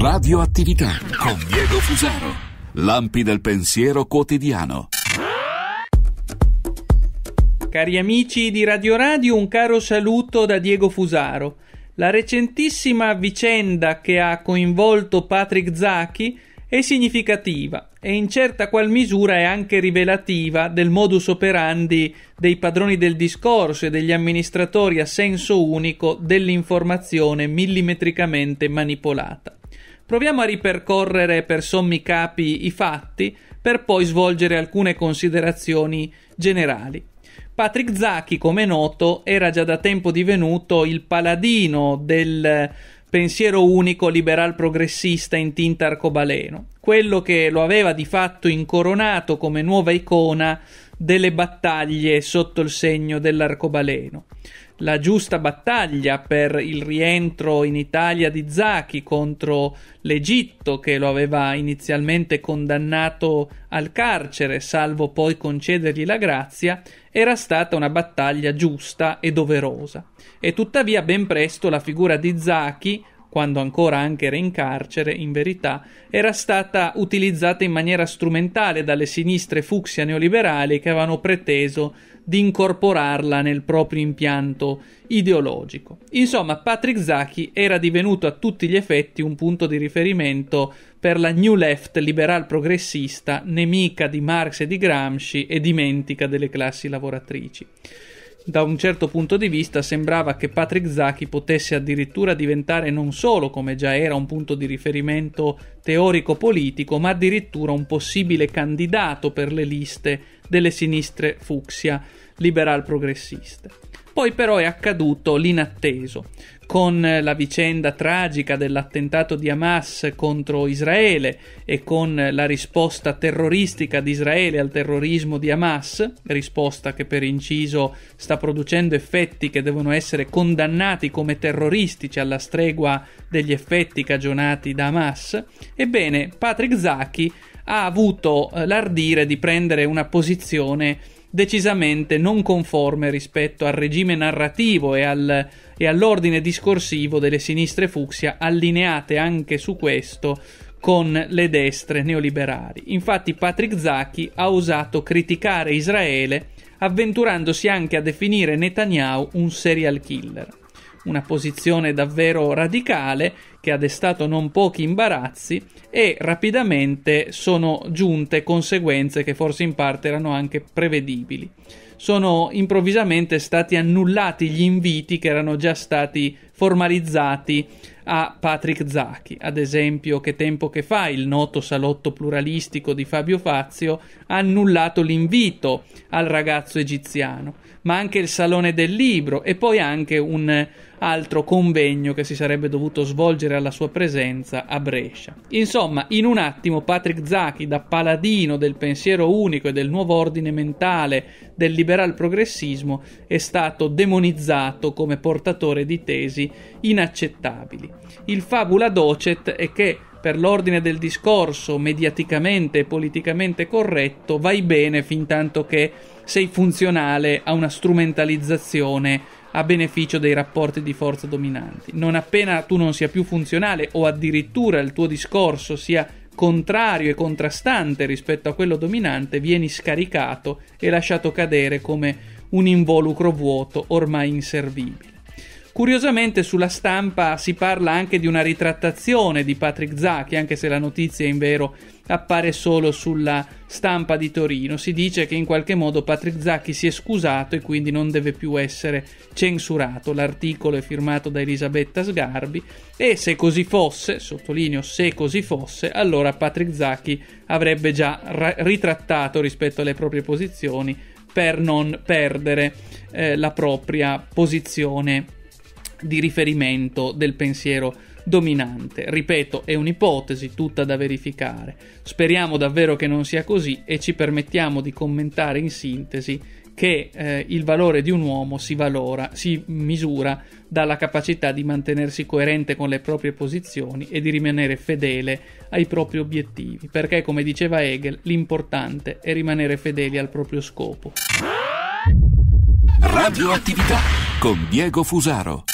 Radioattività con Diego Fusaro. Lampi del pensiero quotidiano. Cari amici di Radio Radio, un caro saluto da Diego Fusaro. La recentissima vicenda che ha coinvolto Patrick Zacchi è significativa e in certa qual misura è anche rivelativa del modus operandi dei padroni del discorso e degli amministratori a senso unico dell'informazione millimetricamente manipolata proviamo a ripercorrere per sommi capi i fatti per poi svolgere alcune considerazioni generali. Patrick Zacchi, come noto, era già da tempo divenuto il paladino del pensiero unico liberal progressista in tinta arcobaleno, quello che lo aveva di fatto incoronato come nuova icona delle battaglie sotto il segno dell'arcobaleno la giusta battaglia per il rientro in Italia di Zaki contro l'Egitto che lo aveva inizialmente condannato al carcere, salvo poi concedergli la grazia, era stata una battaglia giusta e doverosa. E tuttavia ben presto la figura di Zaki quando ancora anche era in carcere, in verità, era stata utilizzata in maniera strumentale dalle sinistre fucsia neoliberali che avevano preteso di incorporarla nel proprio impianto ideologico. Insomma, Patrick Zacchi era divenuto a tutti gli effetti un punto di riferimento per la New Left liberal progressista, nemica di Marx e di Gramsci e dimentica delle classi lavoratrici. Da un certo punto di vista sembrava che Patrick Zachi potesse addirittura diventare non solo, come già era, un punto di riferimento teorico-politico, ma addirittura un possibile candidato per le liste delle sinistre fucsia liberal progressiste. Poi però è accaduto l'inatteso, con la vicenda tragica dell'attentato di Hamas contro Israele e con la risposta terroristica di Israele al terrorismo di Hamas, risposta che per inciso sta producendo effetti che devono essere condannati come terroristici alla stregua degli effetti cagionati da Hamas, ebbene Patrick Zaki ha avuto eh, l'ardire di prendere una posizione decisamente non conforme rispetto al regime narrativo e, al, e all'ordine discorsivo delle sinistre fucsia allineate anche su questo con le destre neoliberali. Infatti Patrick Zaki ha osato criticare Israele avventurandosi anche a definire Netanyahu un serial killer una posizione davvero radicale che ha destato non pochi imbarazzi e rapidamente sono giunte conseguenze che forse in parte erano anche prevedibili. Sono improvvisamente stati annullati gli inviti che erano già stati formalizzati a Patrick Zacchi, ad esempio Che tempo che fa, il noto salotto pluralistico di Fabio Fazio, ha annullato l'invito al ragazzo egiziano, ma anche il Salone del Libro e poi anche un altro convegno che si sarebbe dovuto svolgere alla sua presenza a Brescia. Insomma, in un attimo Patrick Zacchi, da paladino del pensiero unico e del nuovo ordine mentale del liberal progressismo, è stato demonizzato come portatore di tesi inaccettabili. Il fabula docet è che per l'ordine del discorso mediaticamente e politicamente corretto vai bene fin tanto che sei funzionale a una strumentalizzazione a beneficio dei rapporti di forza dominanti. Non appena tu non sia più funzionale o addirittura il tuo discorso sia contrario e contrastante rispetto a quello dominante, vieni scaricato e lasciato cadere come un involucro vuoto ormai inservibile. Curiosamente sulla stampa si parla anche di una ritrattazione di Patrick Zacchi, anche se la notizia in vero appare solo sulla stampa di Torino. Si dice che in qualche modo Patrick Zacchi si è scusato e quindi non deve più essere censurato. L'articolo è firmato da Elisabetta Sgarbi e se così fosse, sottolineo se così fosse, allora Patrick Zacchi avrebbe già ra- ritrattato rispetto alle proprie posizioni per non perdere eh, la propria posizione di riferimento del pensiero dominante. Ripeto, è un'ipotesi tutta da verificare. Speriamo davvero che non sia così e ci permettiamo di commentare in sintesi che eh, il valore di un uomo si, valora, si misura dalla capacità di mantenersi coerente con le proprie posizioni e di rimanere fedele ai propri obiettivi, perché come diceva Hegel, l'importante è rimanere fedeli al proprio scopo. Radioattività con Diego Fusaro.